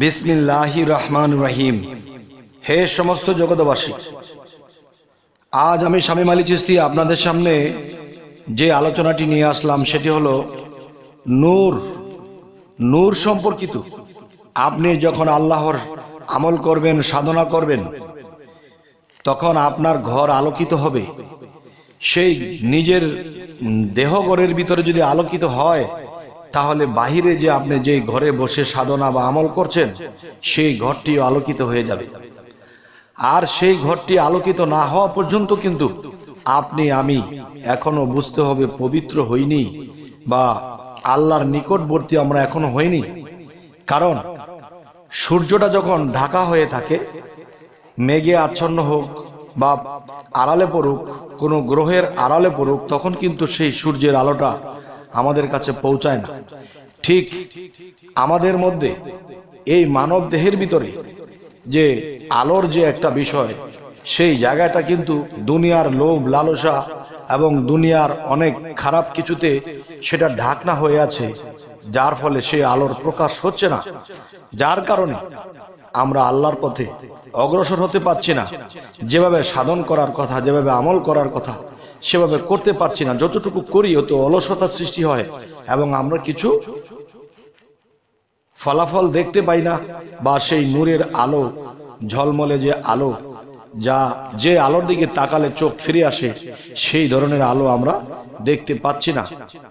বিসমিল্লাহি রহমান রহিম হে সমস্ত জগতবাসী আজ আমি স্বামী মালি চিস্তি আপনাদের সামনে যে আলোচনাটি নিয়ে আসলাম সেটি হলো নূর নূর সম্পর্কিত আপনি যখন আল্লাহর আমল করবেন সাধনা করবেন তখন আপনার ঘর আলোকিত হবে সেই নিজের দেহ ঘরের ভিতরে যদি আলোকিত হয় তাহলে বাহিরে যে আপনি যেই ঘরে বসে সাধনা বা আমল করছেন সেই ঘরটিও আলোকিত হয়ে যাবে আর সেই ঘরটি আলোকিত না হওয়া পর্যন্ত কিন্তু আপনি আমি এখনো বুঝতে হবে পবিত্র হইনি বা আল্লাহর নিকটবর্তী আমরা এখনো হইনি কারণ সূর্যটা যখন ঢাকা হয়ে থাকে মেঘে আচ্ছন্ন হোক বা আড়ালে পড়ুক কোনো গ্রহের আড়ালে পড়ুক তখন কিন্তু সেই সূর্যের আলোটা আমাদের কাছে পৌঁছায় না ঠিক আমাদের মধ্যে এই মানব দেহের ভিতরে যে আলোর যে একটা বিষয় সেই জায়গাটা কিন্তু দুনিয়ার লোভ লালসা এবং দুনিয়ার অনেক খারাপ কিছুতে সেটা ঢাকনা হয়ে আছে যার ফলে সেই আলোর প্রকাশ হচ্ছে না যার কারণে আমরা আল্লাহর পথে অগ্রসর হতে পারছি না যেভাবে সাধন করার কথা যেভাবে আমল করার কথা সেভাবে করতে পারছি না যতটুকু করি অত অলসতা সৃষ্টি হয় এবং আমরা কিছু ফলাফল দেখতে পাই না বা সেই নূরের আলো ঝলমলে যে আলো যা যে আলোর দিকে তাকালে চোখ ফিরে আসে সেই ধরনের আলো আমরা দেখতে পাচ্ছি না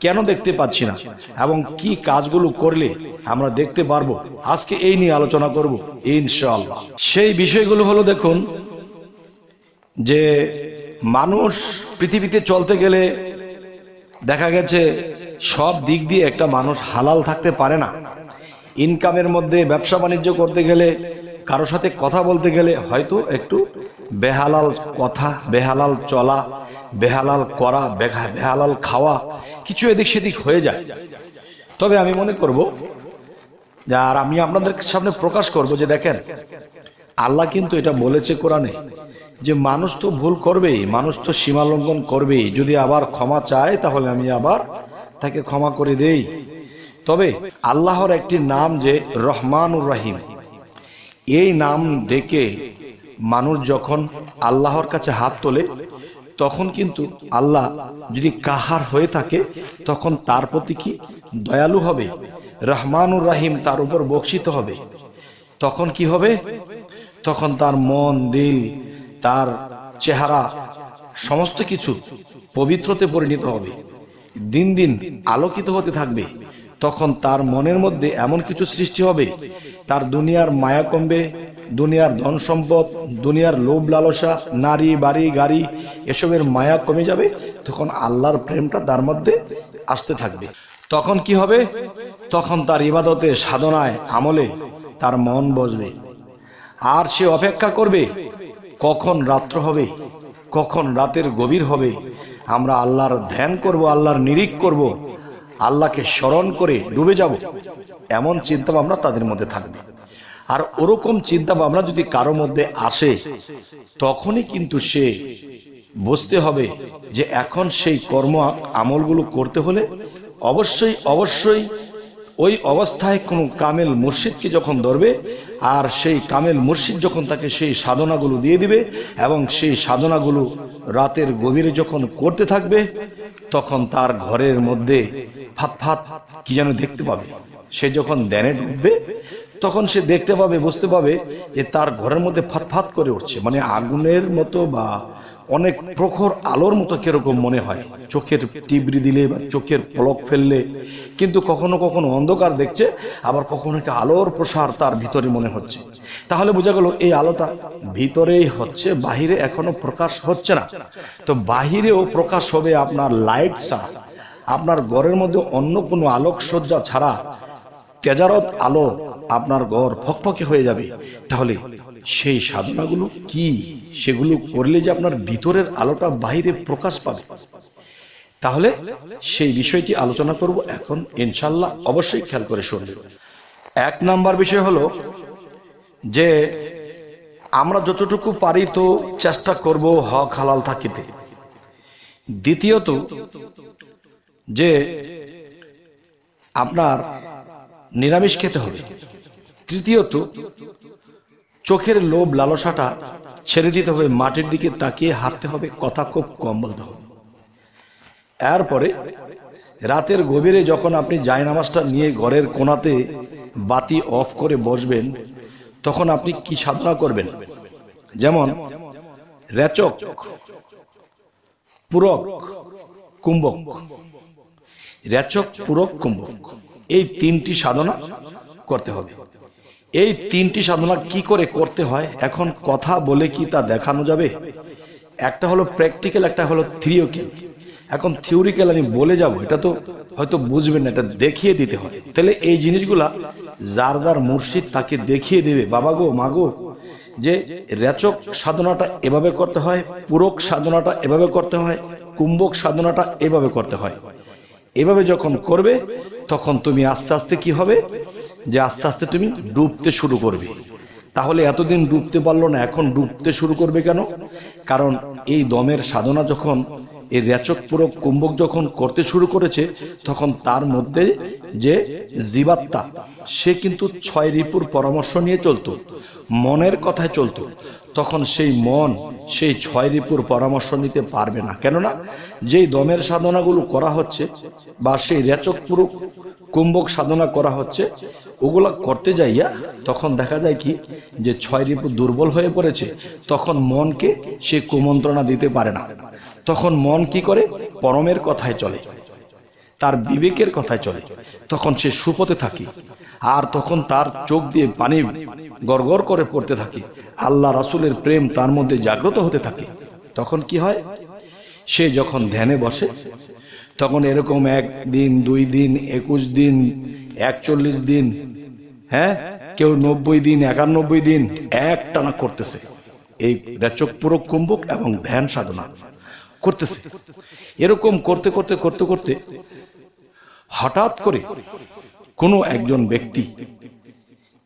কেন দেখতে পাচ্ছি না এবং কি কাজগুলো করলে আমরা দেখতে পারবো আজকে এই নিয়ে আলোচনা করবো ইনশাল সেই বিষয়গুলো হলো দেখুন যে মানুষ পৃথিবীতে চলতে গেলে দেখা গেছে সব দিক দিয়ে একটা মানুষ হালাল থাকতে পারে না ইনকামের মধ্যে ব্যবসা বাণিজ্য করতে গেলে কারোর সাথে কথা বলতে গেলে হয়তো একটু বেহালাল কথা বেহালাল চলা বেহালাল করা বেহালাল খাওয়া কিছু এদিক সেদিক হয়ে যায় তবে আমি মনে করব যে আর আমি আপনাদের সামনে প্রকাশ করব যে দেখেন আল্লাহ কিন্তু এটা বলেছে কোরআনে যে মানুষ তো ভুল করবেই মানুষ তো সীমা লঙ্ঘন করবেই যদি আবার ক্ষমা চায় তাহলে আমি আবার তাকে ক্ষমা করে দেই তবে আল্লাহর একটি নাম যে রহমানুর রাহিম এই নাম ডেকে মানুষ যখন আল্লাহর কাছে হাত তোলে তখন কিন্তু আল্লাহ যদি কাহার হয়ে থাকে তখন তার প্রতি কি দয়ালু হবে রহমানুর রাহিম তার উপর বক্সিত হবে তখন কি হবে তখন তার মন দিল তার চেহারা সমস্ত কিছু পবিত্রতে পরিণত হবে দিন দিন আলোকিত হতে থাকবে তখন তার মনের মধ্যে এমন কিছু সৃষ্টি হবে তার দুনিয়ার মায়া কমবে দুনিয়ার ধন সম্পদ দুনিয়ার লোভ লালসা নারী বাড়ি গাড়ি এসবের মায়া কমে যাবে তখন আল্লাহর প্রেমটা তার মধ্যে আসতে থাকবে তখন কি হবে তখন তার ইবাদতে সাধনায় আমলে তার মন বসবে আর সে অপেক্ষা করবে কখন রাত্র হবে কখন রাতের গভীর হবে আমরা আল্লাহর ধ্যান করব আল্লাহর নিরিখ করব আল্লাহকে স্মরণ করে ডুবে যাব এমন চিন্তা ভাবনা তাদের মধ্যে থাকবে আর ওরকম চিন্তা ভাবনা যদি কারো মধ্যে আসে তখনই কিন্তু সে বুঝতে হবে যে এখন সেই কর্ম আমলগুলো করতে হলে অবশ্যই অবশ্যই ওই অবস্থায় কোনো কামেল মুর্শিদকে যখন ধরবে আর সেই কামেল মুর্শিদ যখন তাকে সেই সাধনাগুলো দিয়ে দিবে এবং সেই সাধনাগুলো রাতের গভীরে যখন করতে থাকবে তখন তার ঘরের মধ্যে ফাত ফাত কি যেন দেখতে পাবে সে যখন দেনে ঢুকবে তখন সে দেখতে পাবে বুঝতে পাবে যে তার ঘরের মধ্যে ফাত ফাত করে উঠছে মানে আগুনের মতো বা অনেক প্রখর আলোর মতো কিরকম মনে হয় চোখের টিবরি দিলে বা চোখের পলক ফেললে কিন্তু কখনো কখনো অন্ধকার দেখছে আবার কখনো একটা আলোর প্রসার তার ভিতরে মনে হচ্ছে তাহলে বোঝা গেল এই আলোটা ভিতরেই হচ্ছে বাহিরে এখনো প্রকাশ হচ্ছে না তো বাহিরেও প্রকাশ হবে আপনার লাইট ছাড়া আপনার ঘরের মধ্যে অন্য কোনো আলোকসজ্জা ছাড়া তেজারত আলো আপনার ঘর ফকফকে হয়ে যাবে তাহলে সেই সাধনাগুলো কি সেগুলো করলে যে আপনার ভিতরের আলোটা বাইরে প্রকাশ পাবে তাহলে সেই বিষয়টি আলোচনা করব এখন ইনশাল্লাহ অবশ্যই খেয়াল করে শুনবেন এক নাম্বার বিষয় হলো যে আমরা যতটুকু পারি তো চেষ্টা করব হক হালাল থাকিতে দ্বিতীয়ত যে আপনার নিরামিষ খেতে হবে তৃতীয়ত চোখের লোভ লালসাটা ছেড়ে দিতে হবে মাটির দিকে তাকিয়ে হাঁটতে হবে কথা খুব কম বলতে হবে এরপরে রাতের গভীরে যখন আপনি জায়নামাজটা নিয়ে ঘরের কোনাতে বাতি অফ করে বসবেন তখন আপনি কি সাধনা করবেন যেমন রেচক পুরক কুম্ভক রেচক পুরক কুম্ভক এই তিনটি সাধনা করতে হবে এই তিনটি সাধনা কি করে করতে হয় এখন কথা বলে কি তা দেখানো যাবে একটা হলো প্র্যাকটিক্যাল একটা হলো থিওরিক্যাল এখন থিওরিক্যাল আমি বলে যাব এটা তো হয়তো বুঝবেন না এটা দেখিয়ে দিতে হয় তাহলে এই জিনিসগুলা যার যার মুর্শিদ তাকে দেখিয়ে দেবে বাবা গো মাগো যে রেচক সাধনাটা এভাবে করতে হয় পূরক সাধনাটা এভাবে করতে হয় কুম্ভক সাধনাটা এভাবে করতে হয় এভাবে যখন করবে তখন তুমি আস্তে আস্তে কি হবে যে আস্তে আস্তে তুমি ডুবতে শুরু করবে তাহলে এতদিন ডুবতে পারলো না এখন ডুবতে শুরু করবে কেন কারণ এই দমের সাধনা যখন এই রেচক পূরক কুম্ভক যখন করতে শুরু করেছে তখন তার মধ্যে যে জীবাত্মা সে কিন্তু ছয় রিপুর পরামর্শ নিয়ে চলত মনের কথায় চলত তখন সেই মন সেই ছয় রিপুর পরামর্শ নিতে পারবে না কেননা যেই দমের সাধনাগুলো করা হচ্ছে বা সেই রেচক পুরুক কুম্ভক সাধনা করা হচ্ছে ওগুলা করতে যাইয়া তখন দেখা যায় কি যে ছয় রিপু দুর্বল হয়ে পড়েছে তখন মনকে সে কুমন্ত্রণা দিতে পারে না তখন মন কি করে পরমের কথায় চলে তার বিবেকের কথায় চলে তখন সে সুপথে থাকে আর তখন তার চোখ দিয়ে পানি গরগর করে পড়তে থাকে আল্লাহ রাসুলের প্রেম তার মধ্যে জাগ্রত হতে থাকে তখন কি হয় সে যখন ধ্যানে বসে তখন এরকম এক দিন দুই দিন একুশ দিন একচল্লিশ দিন হ্যাঁ কেউ নব্বই দিন একানব্বই দিন এক টানা করতেছে এই রেচক পুরো কুম্ভক এবং ধ্যান সাধনা করতেছে এরকম করতে করতে করতে করতে হঠাৎ করে কোনো একজন ব্যক্তি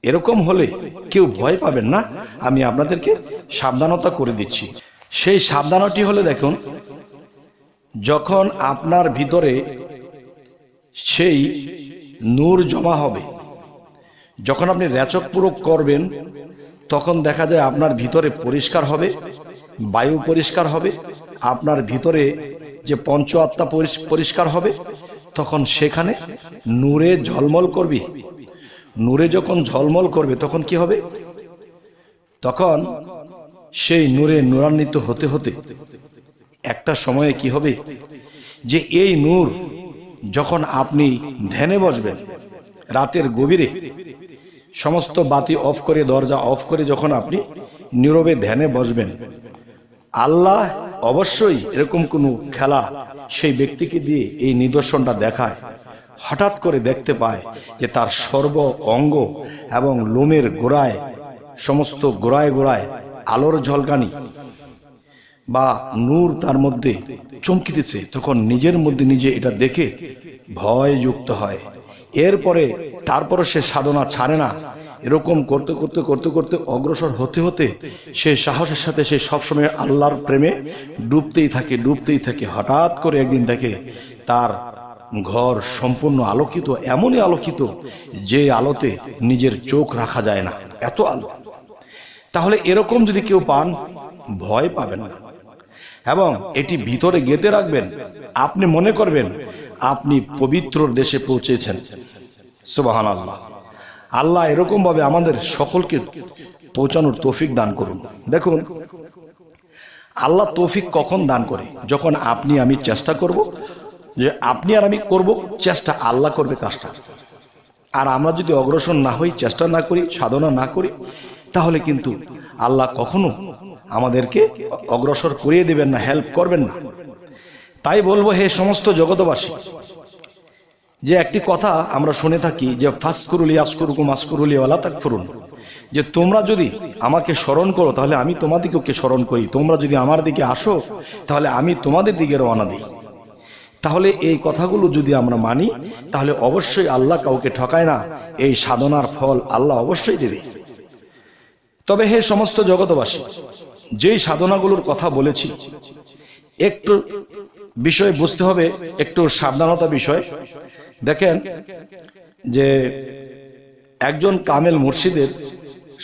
এরকম হলে কেউ ভয় পাবেন না আমি আপনাদেরকে সাবধানতা করে দিচ্ছি সেই সাবধানটি হলে দেখুন যখন আপনার ভিতরে সেই নূর জমা হবে যখন আপনি রেচক পূরক করবেন তখন দেখা যায় আপনার ভিতরে পরিষ্কার হবে বায়ু পরিষ্কার হবে আপনার ভিতরে যে পঞ্চ আত্মা পরিষ্কার হবে তখন সেখানে নূরে ঝলমল করবি নূরে যখন ঝলমল করবে তখন কি হবে তখন সেই নূরে নূরান্বিত হতে হতে একটা সময়ে কি হবে যে এই নূর যখন আপনি ধ্যানে বসবেন রাতের গভীরে সমস্ত বাতি অফ করে দরজা অফ করে যখন আপনি নীরবে ধ্যানে বসবেন আল্লাহ অবশ্যই এরকম কোনো খেলা সেই ব্যক্তিকে দিয়ে এই নিদর্শনটা দেখায় হঠাৎ করে দেখতে পায় যে তার সর্ব অঙ্গ এবং লোমের গোড়ায় সমস্ত গোড়ায় গোড়ায় আলোর ঝলকানি বা নূর তার মধ্যে চমকিতেছে তখন নিজের মধ্যে নিজে এটা দেখে ভয় যুক্ত হয় এরপরে তারপরে সে সাধনা ছাড়ে না এরকম করতে করতে করতে করতে অগ্রসর হতে হতে সে সাহসের সাথে সে সবসময় আল্লাহর প্রেমে ডুবতেই থাকে ডুবতেই থাকে হঠাৎ করে একদিন দেখে তার ঘর সম্পূর্ণ আলোকিত এমনই আলোকিত যে আলোতে নিজের চোখ রাখা যায় না এত আলো তাহলে এরকম যদি কেউ পান ভয় পাবেন না এবং এটি ভিতরে গেতে রাখবেন আপনি মনে করবেন আপনি পবিত্র দেশে পৌঁছেছেন সুবাহ আল্লাহ আল্লাহ এরকমভাবে আমাদের সকলকে পৌঁছানোর তৌফিক দান করুন দেখুন আল্লাহ তৌফিক কখন দান করে যখন আপনি আমি চেষ্টা করব যে আপনি আর আমি করব চেষ্টা আল্লাহ করবে কাজটা আর আমরা যদি অগ্রসর না হই চেষ্টা না করি সাধনা না করি তাহলে কিন্তু আল্লাহ কখনো আমাদেরকে অগ্রসর করিয়ে দেবেন না হেল্প করবেন না তাই বলবো হে সমস্ত জগতবাসী যে একটি কথা আমরা শুনে থাকি যে ফাসকুরুলি আসকুরুকু মাসকুরুলি ওয়ালা তাক ফুরুন যে তোমরা যদি আমাকে স্মরণ করো তাহলে আমি তোমাদেরকে স্মরণ করি তোমরা যদি আমার দিকে আসো তাহলে আমি তোমাদের দিকে রওনা দিই তাহলে এই কথাগুলো যদি আমরা মানি তাহলে অবশ্যই আল্লাহ কাউকে ঠকায় না এই সাধনার ফল আল্লাহ অবশ্যই দেবে তবে হে সমস্ত জগতবাসী যেই সাধনাগুলোর কথা বলেছি একটু বিষয় বুঝতে হবে একটু সাবধানতা বিষয় দেখেন যে একজন কামেল মুর্শিদের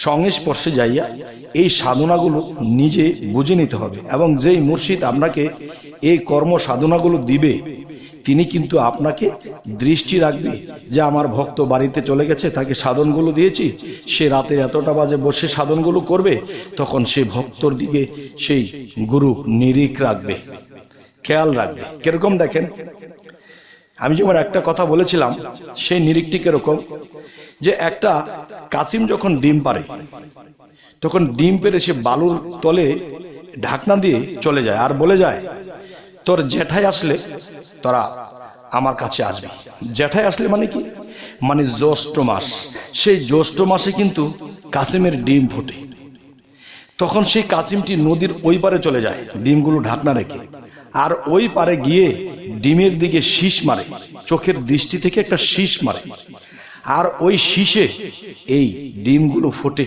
সংস্পর্শে যাইয়া এই সাধনাগুলো নিজে বুঝে নিতে হবে এবং যেই মুর্শিদ আপনাকে এই কর্ম সাধনাগুলো দিবে তিনি কিন্তু আপনাকে দৃষ্টি রাখবে যে আমার ভক্ত বাড়িতে চলে গেছে তাকে সাধনগুলো দিয়েছি সে রাতে এতটা বাজে বসে সাধনগুলো করবে তখন সে ভক্তর দিকে সেই গুরু নিরিখ রাখবে খেয়াল রাখবে কিরকম দেখেন আমি যেমন একটা কথা বলেছিলাম সেই নিরিকটি এরকম যে একটা কাসিম যখন ডিম পারে তখন ডিম পেরে সে বালুর তলে ঢাকনা দিয়ে চলে যায় আর বলে যায় তোর জেঠাই আসলে তোরা আমার কাছে আসবে জেঠাই আসলে মানে কি মানে জ্যৈষ্ঠ মাস সেই জ্যৈষ্ঠ মাসে কিন্তু কাসিমের ডিম ফোটে তখন সেই কাসিমটি নদীর ওই পারে চলে যায় ডিমগুলো ঢাকনা রেখে আর ওই পারে গিয়ে ডিমের দিকে শীষ মারে চোখের দৃষ্টি থেকে একটা শীষ মারে আর ওই শীষে এই ডিমগুলো ফোটে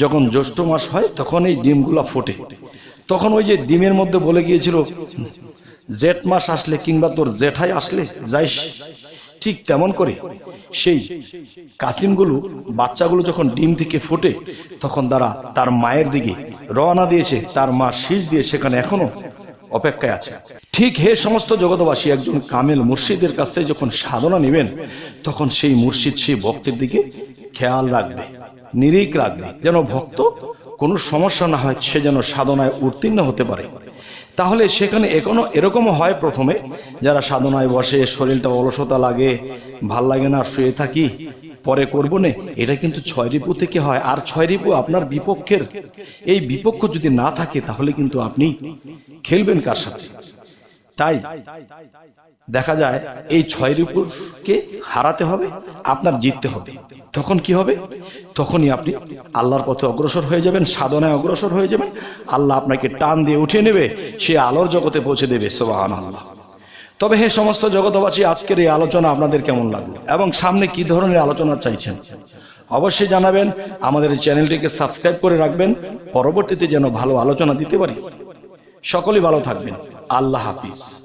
যখন জ্যৈষ্ঠ মাস হয় তখন এই ডিমগুলো ফোটে তখন ওই যে ডিমের মধ্যে বলে গিয়েছিল জেঠ মাস আসলে কিংবা তোর জেঠায় আসলে যাইস ঠিক তেমন করে সেই কাসিমগুলো বাচ্চাগুলো যখন ডিম থেকে ফোটে তখন তারা তার মায়ের দিকে রওনা দিয়েছে তার মা শীষ দিয়ে সেখানে এখনো অপেক্ষায় আছে ঠিক হে সমস্ত জগৎবাসী একজন কামেল মুর্শিদের কাছ থেকে যখন সাধনা নেবেন তখন সেই মুর্শিদ সেই ভক্তের দিকে খেয়াল রাখবে নিরিক রাখবে যেন ভক্ত কোনো সমস্যা না হয় সে যেন সাধনায় উত্তীর্ণ হতে পারে তাহলে সেখানে এখনো এরকম হয় প্রথমে যারা সাধনায় বসে শরীরটা অলসতা লাগে ভাল লাগে না শুয়ে থাকি পরে করবো না এটা কিন্তু ছয় রিপু থেকে হয় আর ছয় রিপু আপনার বিপক্ষের এই বিপক্ষ যদি না থাকে তাহলে কিন্তু আপনি খেলবেন কার সাথে তাই দেখা যায় এই ছয় রিপুকে হারাতে হবে আপনার জিততে হবে তখন কি হবে তখনই আপনি আল্লাহর পথে অগ্রসর হয়ে যাবেন সাধনায় অগ্রসর হয়ে যাবেন আল্লাহ আপনাকে টান দিয়ে উঠিয়ে নেবে সে আলোর জগতে পৌঁছে দেবে সোবাহান আল্লাহ তবে হে সমস্ত জগতবাসী আজকের এই আলোচনা আপনাদের কেমন লাগলো এবং সামনে কি ধরনের আলোচনা চাইছেন অবশ্যই জানাবেন আমাদের চ্যানেলটিকে সাবস্ক্রাইব করে রাখবেন পরবর্তীতে যেন ভালো আলোচনা দিতে পারি সকলেই ভালো থাকবেন আল্লাহ হাফিজ